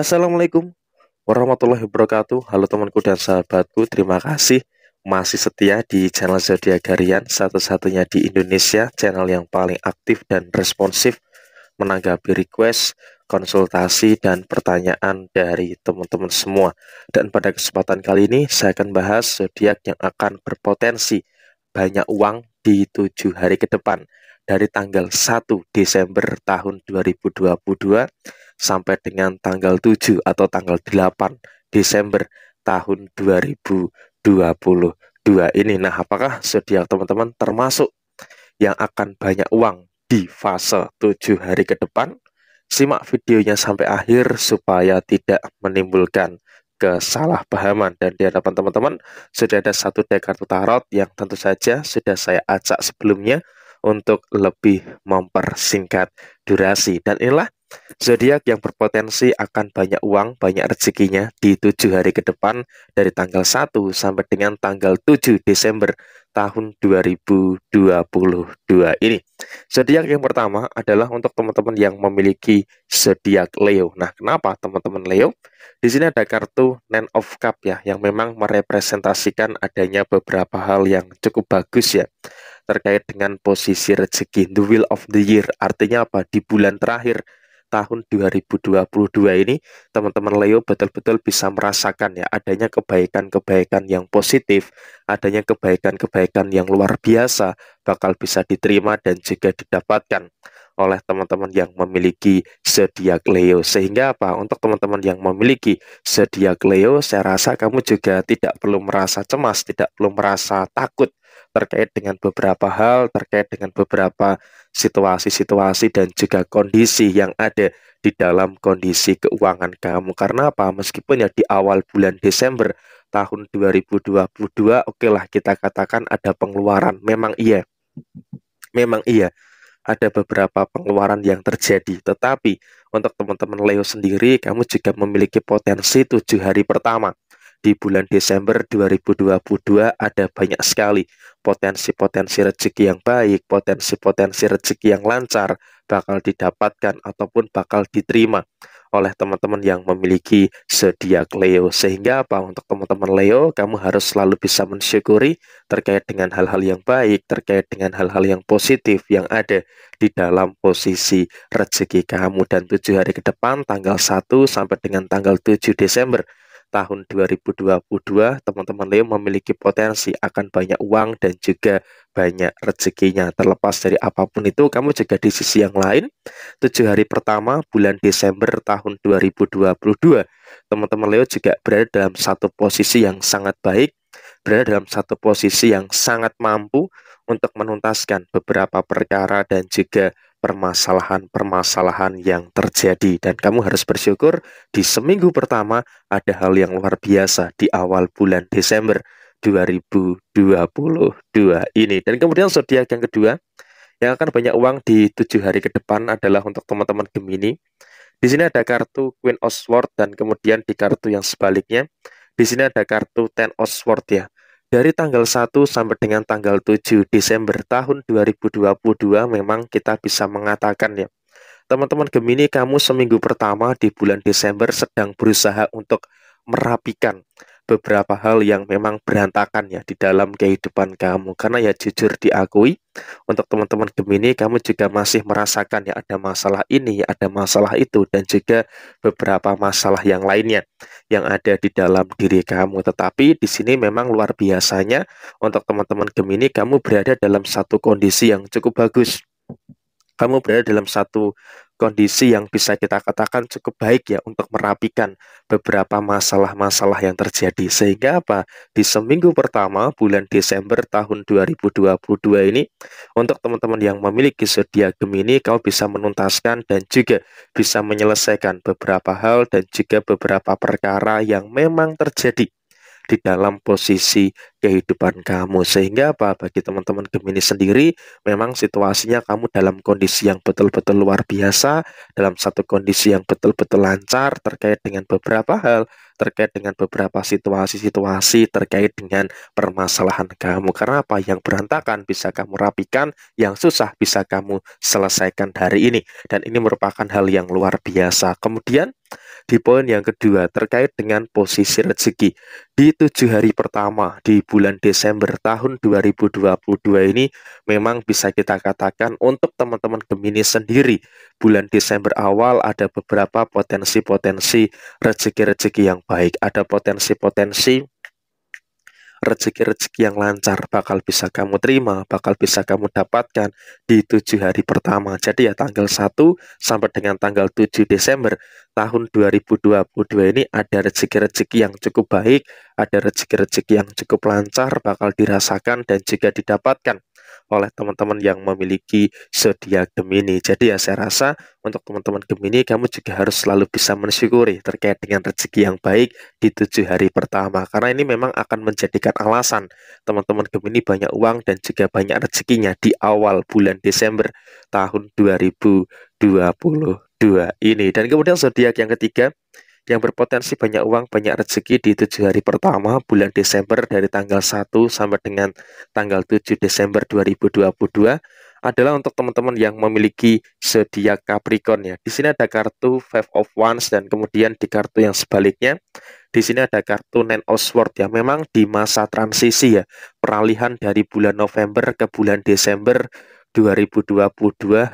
Assalamualaikum warahmatullahi wabarakatuh. Halo temanku dan sahabatku, terima kasih masih setia di channel Zodiac Harian, satu-satunya di Indonesia, channel yang paling aktif dan responsif menanggapi request, konsultasi dan pertanyaan dari teman-teman semua. Dan pada kesempatan kali ini saya akan bahas zodiak yang akan berpotensi banyak uang di tujuh hari ke depan dari tanggal 1 Desember tahun 2022 sampai dengan tanggal 7 atau tanggal 8 Desember tahun 2022 ini. Nah, apakah zodiak teman-teman termasuk yang akan banyak uang di fase 7 hari ke depan? Simak videonya sampai akhir supaya tidak menimbulkan kesalahpahaman dan di hadapan teman-teman sudah ada satu deck kartu tarot yang tentu saja sudah saya acak sebelumnya untuk lebih mempersingkat durasi dan inilah Zodiak yang berpotensi akan banyak uang, banyak rezekinya di tujuh hari ke depan dari tanggal 1 sampai dengan tanggal 7 Desember tahun 2022 ini. Zodiak yang pertama adalah untuk teman-teman yang memiliki zodiak Leo. Nah, kenapa teman-teman Leo? Di sini ada kartu Nine of Cup ya yang memang merepresentasikan adanya beberapa hal yang cukup bagus ya terkait dengan posisi rezeki the Will of the year artinya apa di bulan terakhir tahun 2022 ini teman-teman Leo betul-betul bisa merasakan ya adanya kebaikan-kebaikan yang positif, adanya kebaikan-kebaikan yang luar biasa bakal bisa diterima dan juga didapatkan oleh teman-teman yang memiliki zodiak Leo. Sehingga apa? Untuk teman-teman yang memiliki zodiak Leo, saya rasa kamu juga tidak perlu merasa cemas, tidak perlu merasa takut terkait dengan beberapa hal, terkait dengan beberapa situasi-situasi dan juga kondisi yang ada di dalam kondisi keuangan kamu. Karena apa? Meskipun ya di awal bulan Desember tahun 2022, oke lah kita katakan ada pengeluaran. Memang iya. Memang iya. Ada beberapa pengeluaran yang terjadi, tetapi untuk teman-teman Leo sendiri, kamu juga memiliki potensi tujuh hari pertama di bulan Desember 2022 ada banyak sekali potensi-potensi rezeki yang baik, potensi-potensi rezeki yang lancar bakal didapatkan ataupun bakal diterima oleh teman-teman yang memiliki zodiak Leo. Sehingga apa untuk teman-teman Leo, kamu harus selalu bisa mensyukuri terkait dengan hal-hal yang baik, terkait dengan hal-hal yang positif yang ada di dalam posisi rezeki kamu dan tujuh hari ke depan tanggal 1 sampai dengan tanggal 7 Desember tahun 2022, teman-teman Leo memiliki potensi akan banyak uang dan juga banyak rezekinya. Terlepas dari apapun itu, kamu juga di sisi yang lain, tujuh hari pertama bulan Desember tahun 2022, teman-teman Leo juga berada dalam satu posisi yang sangat baik, berada dalam satu posisi yang sangat mampu untuk menuntaskan beberapa perkara dan juga permasalahan-permasalahan yang terjadi dan kamu harus bersyukur di seminggu pertama ada hal yang luar biasa di awal bulan Desember 2022 ini dan kemudian zodiak yang kedua yang akan banyak uang di tujuh hari ke depan adalah untuk teman-teman Gemini di sini ada kartu Queen of Swords dan kemudian di kartu yang sebaliknya di sini ada kartu Ten of Swords ya dari tanggal 1 sampai dengan tanggal 7 Desember tahun 2022 memang kita bisa mengatakan ya teman-teman Gemini kamu seminggu pertama di bulan Desember sedang berusaha untuk merapikan beberapa hal yang memang berantakan ya di dalam kehidupan kamu karena ya jujur diakui untuk teman-teman Gemini kamu juga masih merasakan ya ada masalah ini ada masalah itu dan juga beberapa masalah yang lainnya yang ada di dalam diri kamu tetapi di sini memang luar biasanya untuk teman-teman Gemini kamu berada dalam satu kondisi yang cukup bagus kamu berada dalam satu kondisi yang bisa kita katakan cukup baik ya untuk merapikan beberapa masalah-masalah yang terjadi. Sehingga apa? Di seminggu pertama bulan Desember tahun 2022 ini untuk teman-teman yang memiliki zodiak Gemini kau bisa menuntaskan dan juga bisa menyelesaikan beberapa hal dan juga beberapa perkara yang memang terjadi di dalam posisi kehidupan kamu. Sehingga apa? Bagi teman-teman Gemini sendiri, memang situasinya kamu dalam kondisi yang betul-betul luar biasa, dalam satu kondisi yang betul-betul lancar terkait dengan beberapa hal, terkait dengan beberapa situasi-situasi terkait dengan permasalahan kamu. Karena apa? Yang berantakan bisa kamu rapikan, yang susah bisa kamu selesaikan hari ini. Dan ini merupakan hal yang luar biasa. Kemudian di poin yang kedua terkait dengan posisi rezeki. Di tujuh hari pertama di bulan Desember tahun 2022 ini memang bisa kita katakan untuk teman-teman Gemini sendiri bulan Desember awal ada beberapa potensi-potensi rezeki-rezeki yang baik. Ada potensi-potensi rezeki-rezeki yang lancar bakal bisa kamu terima, bakal bisa kamu dapatkan di tujuh hari pertama. Jadi ya tanggal 1 sampai dengan tanggal 7 Desember tahun 2022 ini ada rezeki-rezeki yang cukup baik, ada rezeki-rezeki yang cukup lancar bakal dirasakan dan juga didapatkan oleh teman-teman yang memiliki zodiak Gemini. Jadi ya saya rasa untuk teman-teman Gemini kamu juga harus selalu bisa mensyukuri terkait dengan rezeki yang baik di tujuh hari pertama karena ini memang akan menjadikan alasan teman-teman Gemini banyak uang dan juga banyak rezekinya di awal bulan Desember tahun 2022 ini. Dan kemudian zodiak yang ketiga yang berpotensi banyak uang, banyak rezeki di tujuh hari pertama bulan Desember dari tanggal 1 sampai dengan tanggal 7 Desember 2022 adalah untuk teman-teman yang memiliki zodiak Capricorn ya. Di sini ada kartu Five of Wands dan kemudian di kartu yang sebaliknya di sini ada kartu Nine of Swords ya. Memang di masa transisi ya, peralihan dari bulan November ke bulan Desember 2022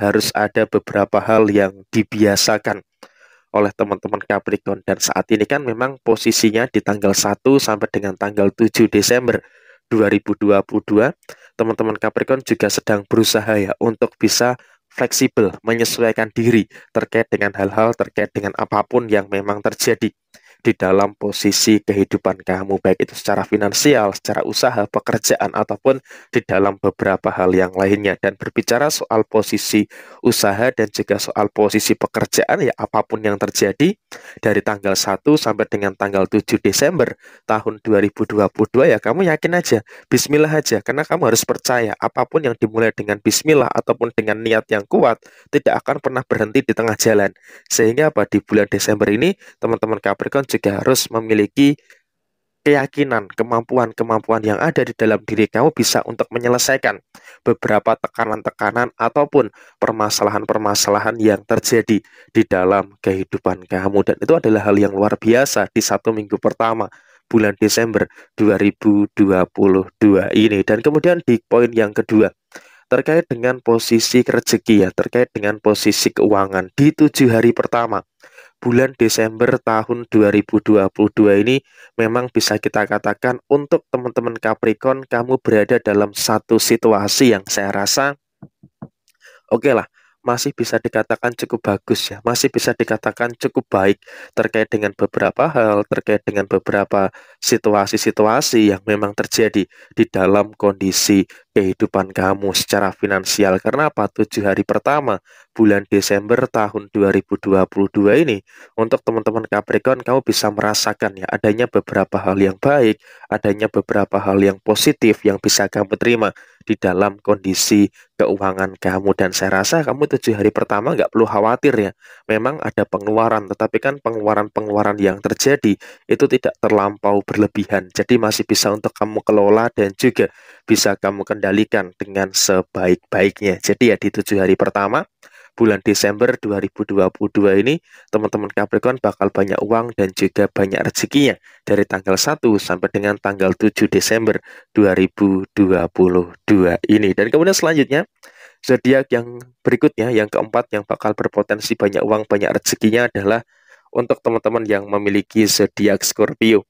harus ada beberapa hal yang dibiasakan oleh teman-teman Capricorn dan saat ini kan memang posisinya di tanggal 1 sampai dengan tanggal 7 Desember 2022 teman-teman Capricorn juga sedang berusaha ya untuk bisa fleksibel menyesuaikan diri terkait dengan hal-hal terkait dengan apapun yang memang terjadi di dalam posisi kehidupan kamu, baik itu secara finansial, secara usaha, pekerjaan, ataupun di dalam beberapa hal yang lainnya. Dan berbicara soal posisi usaha dan juga soal posisi pekerjaan, ya apapun yang terjadi dari tanggal 1 sampai dengan tanggal 7 Desember tahun 2022, ya kamu yakin aja, bismillah aja, karena kamu harus percaya apapun yang dimulai dengan bismillah ataupun dengan niat yang kuat, tidak akan pernah berhenti di tengah jalan. Sehingga pada bulan Desember ini, teman-teman Capricorn juga harus memiliki keyakinan, kemampuan-kemampuan yang ada di dalam diri kamu bisa untuk menyelesaikan beberapa tekanan-tekanan ataupun permasalahan-permasalahan yang terjadi di dalam kehidupan kamu. Dan itu adalah hal yang luar biasa di satu minggu pertama bulan Desember 2022 ini. Dan kemudian di poin yang kedua, terkait dengan posisi rezeki ya, terkait dengan posisi keuangan di tujuh hari pertama bulan Desember tahun 2022 ini memang bisa kita katakan untuk teman-teman Capricorn kamu berada dalam satu situasi yang saya rasa oke okay lah masih bisa dikatakan cukup bagus ya, masih bisa dikatakan cukup baik terkait dengan beberapa hal, terkait dengan beberapa situasi-situasi yang memang terjadi di dalam kondisi kehidupan kamu secara finansial. Karena apa? Tujuh hari pertama bulan Desember tahun 2022 ini untuk teman-teman Capricorn kamu bisa merasakan ya adanya beberapa hal yang baik, adanya beberapa hal yang positif yang bisa kamu terima di dalam kondisi keuangan kamu dan saya rasa kamu tujuh hari pertama nggak perlu khawatir ya memang ada pengeluaran tetapi kan pengeluaran-pengeluaran yang terjadi itu tidak terlampau berlebihan jadi masih bisa untuk kamu kelola dan juga bisa kamu kendalikan dengan sebaik-baiknya jadi ya di tujuh hari pertama bulan Desember 2022 ini teman-teman Capricorn bakal banyak uang dan juga banyak rezekinya dari tanggal 1 sampai dengan tanggal 7 Desember 2022 ini. Dan kemudian selanjutnya zodiak yang berikutnya yang keempat yang bakal berpotensi banyak uang banyak rezekinya adalah untuk teman-teman yang memiliki zodiak Scorpio.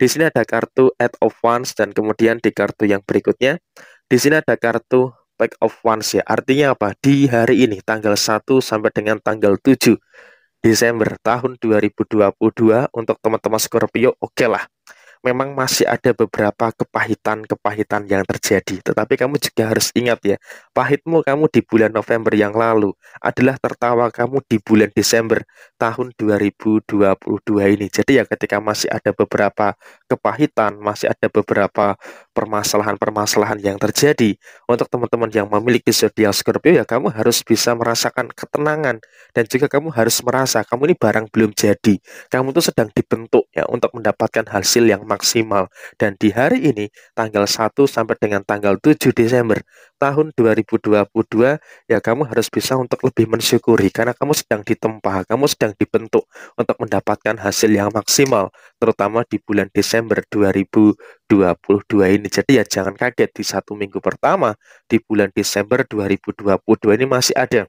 Di sini ada kartu Eight of Wands dan kemudian di kartu yang berikutnya di sini ada kartu Pack of Ones ya. Artinya apa? Di hari ini tanggal 1 sampai dengan tanggal 7 Desember tahun 2022 untuk teman-teman Scorpio oke okay lah. Memang masih ada beberapa kepahitan-kepahitan yang terjadi, tetapi kamu juga harus ingat ya, pahitmu kamu di bulan November yang lalu adalah tertawa kamu di bulan Desember tahun 2022 ini. Jadi ya ketika masih ada beberapa kepahitan, masih ada beberapa permasalahan-permasalahan yang terjadi. Untuk teman-teman yang memiliki zodiak Scorpio ya kamu harus bisa merasakan ketenangan dan juga kamu harus merasa kamu ini barang belum jadi. Kamu tuh sedang dibentuk ya untuk mendapatkan hasil yang maksimal. Dan di hari ini tanggal 1 sampai dengan tanggal 7 Desember tahun 2022 ya kamu harus bisa untuk lebih mensyukuri karena kamu sedang ditempa, kamu sedang dibentuk untuk mendapatkan hasil yang maksimal terutama di bulan Desember 2022 ini. Jadi ya jangan kaget di satu minggu pertama di bulan Desember 2022 ini masih ada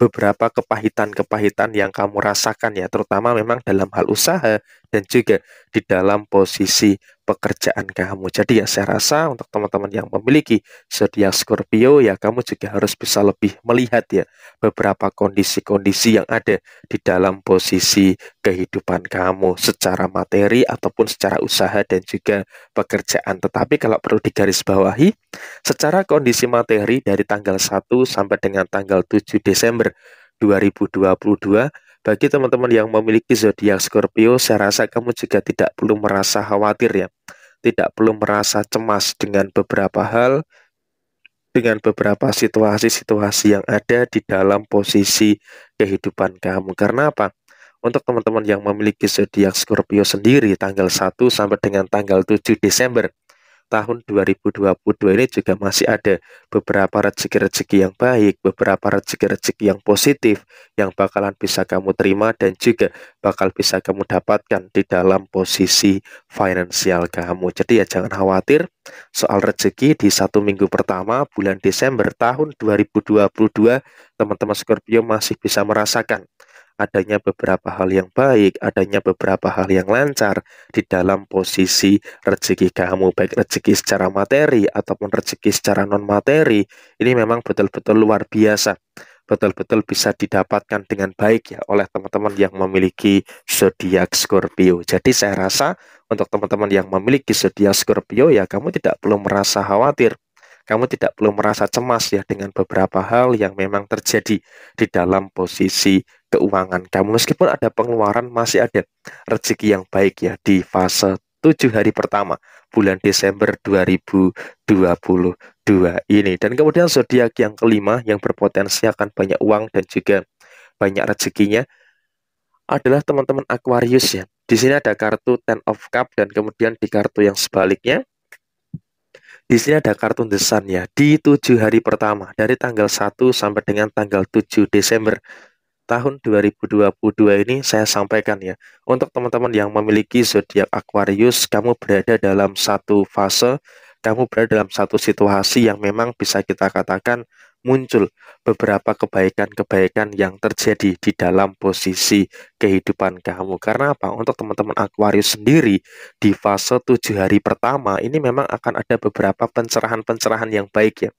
beberapa kepahitan-kepahitan yang kamu rasakan ya, terutama memang dalam hal usaha dan juga di dalam posisi pekerjaan kamu. Jadi ya saya rasa untuk teman-teman yang memiliki zodiak Scorpio ya kamu juga harus bisa lebih melihat ya beberapa kondisi-kondisi yang ada di dalam posisi kehidupan kamu secara materi ataupun secara usaha dan juga pekerjaan. Tetapi kalau perlu digarisbawahi, secara kondisi materi dari tanggal 1 sampai dengan tanggal 7 Desember 2022 bagi teman-teman yang memiliki zodiak Scorpio, saya rasa kamu juga tidak perlu merasa khawatir ya. Tidak perlu merasa cemas dengan beberapa hal, dengan beberapa situasi-situasi yang ada di dalam posisi kehidupan kamu. Karena apa? Untuk teman-teman yang memiliki zodiak Scorpio sendiri tanggal 1 sampai dengan tanggal 7 Desember, tahun 2022 ini juga masih ada beberapa rezeki-rezeki yang baik, beberapa rezeki-rezeki yang positif yang bakalan bisa kamu terima dan juga bakal bisa kamu dapatkan di dalam posisi finansial kamu. Jadi ya jangan khawatir soal rezeki di satu minggu pertama bulan Desember tahun 2022 teman-teman Scorpio masih bisa merasakan adanya beberapa hal yang baik, adanya beberapa hal yang lancar di dalam posisi rezeki kamu, baik rezeki secara materi ataupun rezeki secara non-materi, ini memang betul-betul luar biasa. Betul-betul bisa didapatkan dengan baik ya oleh teman-teman yang memiliki zodiak Scorpio. Jadi saya rasa untuk teman-teman yang memiliki zodiak Scorpio ya kamu tidak perlu merasa khawatir kamu tidak perlu merasa cemas ya dengan beberapa hal yang memang terjadi di dalam posisi keuangan kamu. Meskipun ada pengeluaran, masih ada rezeki yang baik ya di fase 7 hari pertama bulan Desember 2022 ini. Dan kemudian zodiak yang kelima yang berpotensi akan banyak uang dan juga banyak rezekinya adalah teman-teman Aquarius ya. Di sini ada kartu Ten of Cup dan kemudian di kartu yang sebaliknya di sini ada kartun desanya ya, di tujuh hari pertama, dari tanggal 1 sampai dengan tanggal 7 Desember tahun 2022 ini saya sampaikan ya. Untuk teman-teman yang memiliki zodiak Aquarius, kamu berada dalam satu fase, kamu berada dalam satu situasi yang memang bisa kita katakan muncul beberapa kebaikan-kebaikan yang terjadi di dalam posisi kehidupan kamu. Karena apa? Untuk teman-teman Aquarius sendiri di fase tujuh hari pertama ini memang akan ada beberapa pencerahan-pencerahan yang baik ya,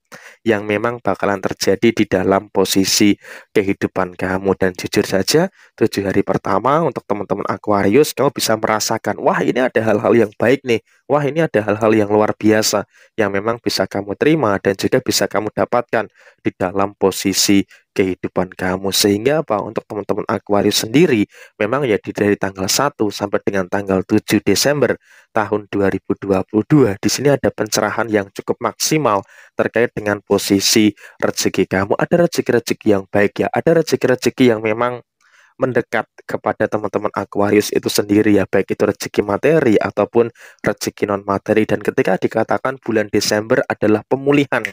yang memang bakalan terjadi di dalam posisi kehidupan kamu. Dan jujur saja, tujuh hari pertama untuk teman-teman Aquarius kamu bisa merasakan, wah ini ada hal-hal yang baik nih, wah ini ada hal-hal yang luar biasa yang memang bisa kamu terima dan juga bisa kamu dapatkan di dalam posisi kehidupan kamu. Sehingga apa? Untuk teman-teman Aquarius sendiri, memang ya dari tanggal 1 sampai dengan tanggal 7 Desember tahun 2022, di sini ada pencerahan yang cukup maksimal terkait dengan posisi rezeki kamu. Ada rezeki-rezeki yang baik ya, ada rezeki-rezeki yang memang mendekat kepada teman-teman Aquarius itu sendiri ya baik itu rezeki materi ataupun rezeki non materi dan ketika dikatakan bulan Desember adalah pemulihan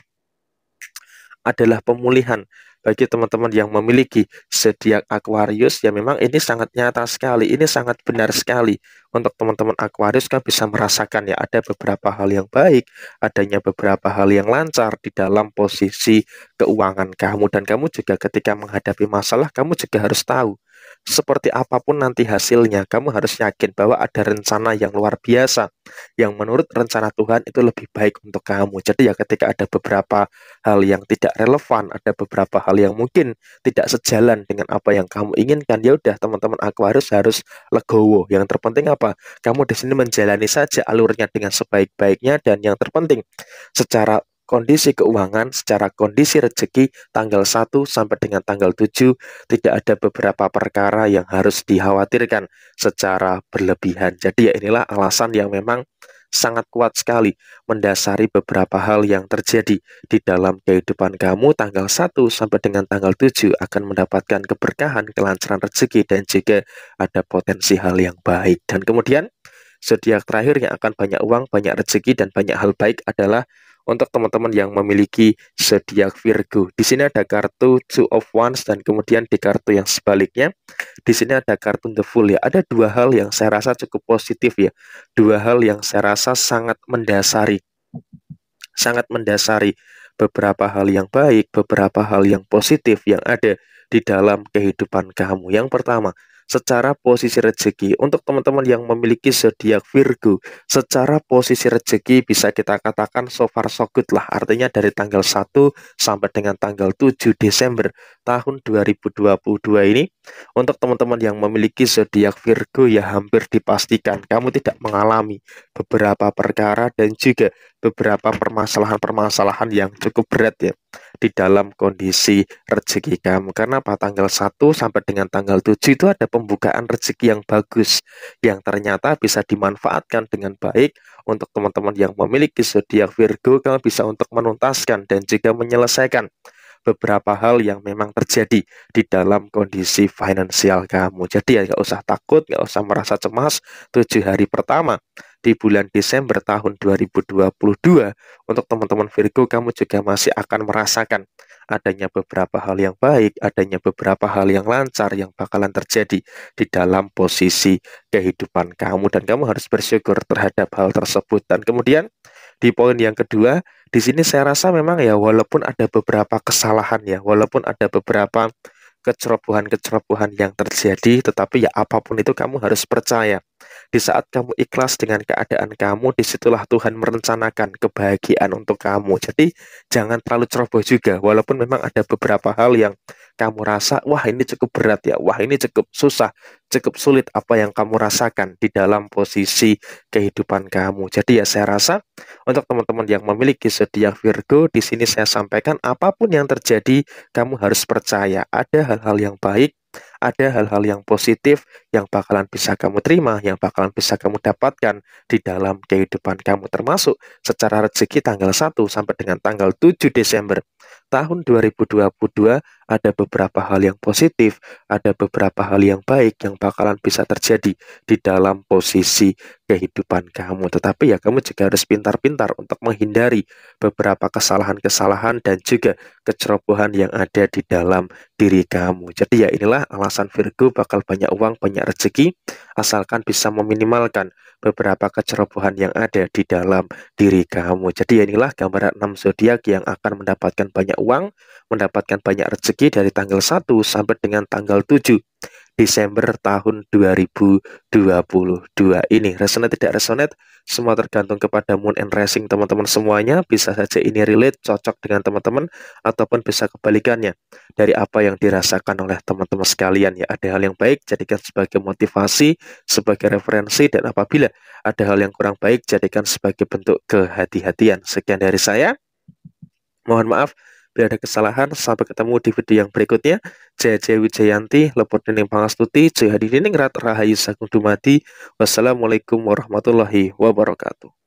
adalah pemulihan bagi teman-teman yang memiliki zodiak Aquarius ya memang ini sangat nyata sekali, ini sangat benar sekali. Untuk teman-teman Aquarius kan bisa merasakan ya ada beberapa hal yang baik, adanya beberapa hal yang lancar di dalam posisi keuangan kamu dan kamu juga ketika menghadapi masalah kamu juga harus tahu seperti apapun nanti hasilnya, kamu harus yakin bahwa ada rencana yang luar biasa yang menurut rencana Tuhan itu lebih baik untuk kamu. Jadi ya ketika ada beberapa hal yang tidak relevan, ada beberapa hal yang mungkin tidak sejalan dengan apa yang kamu inginkan, ya udah teman-teman aku harus harus legowo. Yang terpenting apa? Kamu di sini menjalani saja alurnya dengan sebaik-baiknya dan yang terpenting secara kondisi keuangan secara kondisi rezeki tanggal 1 sampai dengan tanggal 7 tidak ada beberapa perkara yang harus dikhawatirkan secara berlebihan. Jadi ya inilah alasan yang memang sangat kuat sekali mendasari beberapa hal yang terjadi di dalam kehidupan kamu tanggal 1 sampai dengan tanggal 7 akan mendapatkan keberkahan, kelancaran rezeki dan juga ada potensi hal yang baik. Dan kemudian zodiak terakhir yang akan banyak uang, banyak rezeki dan banyak hal baik adalah untuk teman-teman yang memiliki zodiak Virgo. Di sini ada kartu Two of Wands dan kemudian di kartu yang sebaliknya di sini ada kartu The Fool ya. Ada dua hal yang saya rasa cukup positif ya. Dua hal yang saya rasa sangat mendasari sangat mendasari beberapa hal yang baik, beberapa hal yang positif yang ada di dalam kehidupan kamu. Yang pertama, secara posisi rezeki. Untuk teman-teman yang memiliki zodiak Virgo, secara posisi rezeki bisa kita katakan so far so good lah. Artinya dari tanggal 1 sampai dengan tanggal 7 Desember tahun 2022 ini, untuk teman-teman yang memiliki zodiak Virgo ya hampir dipastikan kamu tidak mengalami beberapa perkara dan juga beberapa permasalahan-permasalahan yang cukup berat ya di dalam kondisi rezeki kamu. Karena apa? Tanggal 1 sampai dengan tanggal 7 itu ada pembukaan rezeki yang bagus yang ternyata bisa dimanfaatkan dengan baik untuk teman-teman yang memiliki zodiak Virgo kamu bisa untuk menuntaskan dan juga menyelesaikan beberapa hal yang memang terjadi di dalam kondisi finansial kamu. Jadi ya nggak usah takut, nggak usah merasa cemas. Tujuh hari pertama di bulan Desember tahun 2022 untuk teman-teman Virgo kamu juga masih akan merasakan adanya beberapa hal yang baik, adanya beberapa hal yang lancar yang bakalan terjadi di dalam posisi kehidupan kamu dan kamu harus bersyukur terhadap hal tersebut. Dan kemudian di poin yang kedua, di sini saya rasa memang ya walaupun ada beberapa kesalahan ya, walaupun ada beberapa kecerobohan-kecerobohan yang terjadi, tetapi ya apapun itu kamu harus percaya di saat kamu ikhlas dengan keadaan kamu, disitulah Tuhan merencanakan kebahagiaan untuk kamu. Jadi jangan terlalu ceroboh juga, walaupun memang ada beberapa hal yang kamu rasa, wah ini cukup berat ya, wah ini cukup susah, cukup sulit apa yang kamu rasakan di dalam posisi kehidupan kamu. Jadi ya saya rasa untuk teman-teman yang memiliki zodiak Virgo, di sini saya sampaikan apapun yang terjadi, kamu harus percaya ada hal-hal yang baik ada hal-hal yang positif yang bakalan bisa kamu terima, yang bakalan bisa kamu dapatkan di dalam kehidupan kamu termasuk secara rezeki tanggal 1 sampai dengan tanggal 7 Desember tahun 2022 ada beberapa hal yang positif, ada beberapa hal yang baik yang bakalan bisa terjadi di dalam posisi kehidupan kamu. Tetapi ya kamu juga harus pintar-pintar untuk menghindari beberapa kesalahan-kesalahan dan juga kecerobohan yang ada di dalam diri kamu. Jadi ya inilah alasan Virgo bakal banyak uang, banyak rezeki, asalkan bisa meminimalkan beberapa kecerobohan yang ada di dalam diri kamu. Jadi inilah gambaran 6 zodiak yang akan mendapatkan banyak uang, mendapatkan banyak rezeki dari tanggal 1 sampai dengan tanggal 7. Desember tahun 2022 ini. Resonate tidak resonate, semua tergantung kepada moon and rising teman-teman semuanya. Bisa saja ini relate, cocok dengan teman-teman, ataupun bisa kebalikannya dari apa yang dirasakan oleh teman-teman sekalian. Ya, ada hal yang baik, jadikan sebagai motivasi, sebagai referensi, dan apabila ada hal yang kurang baik, jadikan sebagai bentuk kehati-hatian. Sekian dari saya. Mohon maaf. Bila ada kesalahan, sampai ketemu di video yang berikutnya. Jaya Jaya Wijayanti, lepot Dening Pangastuti, Jaya Hadi Diningrat, Rahayu Sagung Dumadi. Wassalamualaikum warahmatullahi wabarakatuh.